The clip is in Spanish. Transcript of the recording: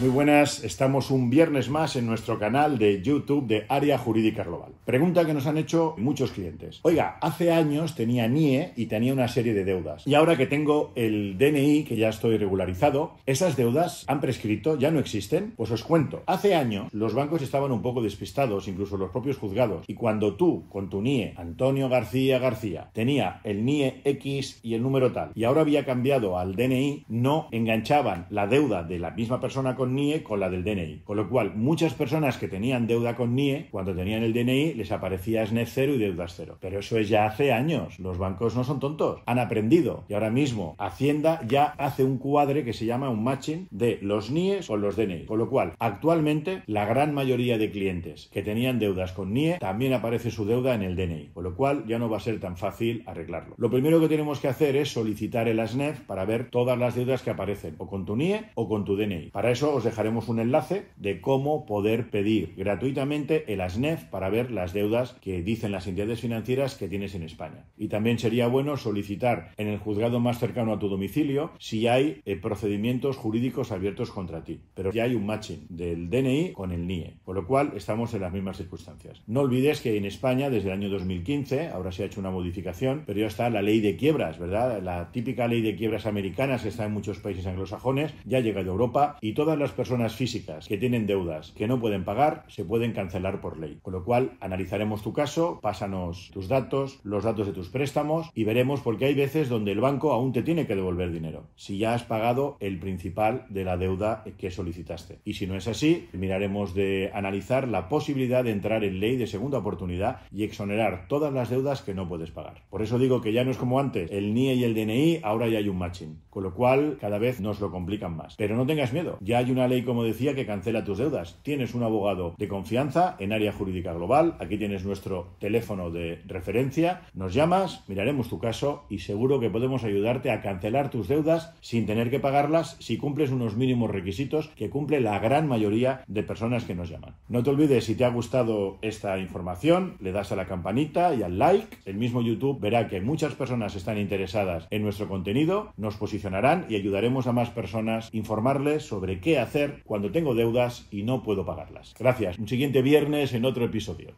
Muy buenas, estamos un viernes más en nuestro canal de YouTube de Área Jurídica Global. Pregunta que nos han hecho muchos clientes. Oiga, hace años tenía NIE y tenía una serie de deudas. Y ahora que tengo el DNI, que ya estoy regularizado, ¿esas deudas han prescrito? ¿Ya no existen? Pues os cuento. Hace años los bancos estaban un poco despistados, incluso los propios juzgados. Y cuando tú, con tu NIE, Antonio García García, tenía el NIE X y el número tal, y ahora había cambiado al DNI, no enganchaban la deuda de la misma persona con NIE con la del DNI. Con lo cual, muchas personas que tenían deuda con NIE, cuando tenían el DNI, les aparecía SNEF cero y deudas cero. Pero eso es ya hace años. Los bancos no son tontos. Han aprendido. Y ahora mismo, Hacienda ya hace un cuadre que se llama un matching de los NIEs con los DNI. Con lo cual, actualmente, la gran mayoría de clientes que tenían deudas con NIE también aparece su deuda en el DNI. Con lo cual, ya no va a ser tan fácil arreglarlo. Lo primero que tenemos que hacer es solicitar el ASNEF para ver todas las deudas que aparecen, o con tu NIE o con tu DNI. Para eso dejaremos un enlace de cómo poder pedir gratuitamente el ASNEF para ver las deudas que dicen las entidades financieras que tienes en España. Y también sería bueno solicitar en el juzgado más cercano a tu domicilio si hay eh, procedimientos jurídicos abiertos contra ti. Pero ya hay un matching del DNI con el NIE, con lo cual estamos en las mismas circunstancias. No olvides que en España desde el año 2015, ahora se ha hecho una modificación, pero ya está la ley de quiebras, ¿verdad? La típica ley de quiebras americanas que está en muchos países anglosajones, ya ha llegado a Europa y todas las personas físicas que tienen deudas que no pueden pagar se pueden cancelar por ley. Con lo cual, analizaremos tu caso, pásanos tus datos, los datos de tus préstamos y veremos porque hay veces donde el banco aún te tiene que devolver dinero, si ya has pagado el principal de la deuda que solicitaste. Y si no es así, miraremos de analizar la posibilidad de entrar en ley de segunda oportunidad y exonerar todas las deudas que no puedes pagar. Por eso digo que ya no es como antes, el NIE y el DNI, ahora ya hay un matching, con lo cual cada vez nos lo complican más. Pero no tengas miedo, ya hay una ley, como decía, que cancela tus deudas. Tienes un abogado de confianza en área jurídica global. Aquí tienes nuestro teléfono de referencia. Nos llamas, miraremos tu caso y seguro que podemos ayudarte a cancelar tus deudas sin tener que pagarlas si cumples unos mínimos requisitos que cumple la gran mayoría de personas que nos llaman. No te olvides, si te ha gustado esta información, le das a la campanita y al like. El mismo YouTube verá que muchas personas están interesadas en nuestro contenido, nos posicionarán y ayudaremos a más personas informarles sobre qué hacer cuando tengo deudas y no puedo pagarlas. Gracias. Un siguiente viernes en otro episodio.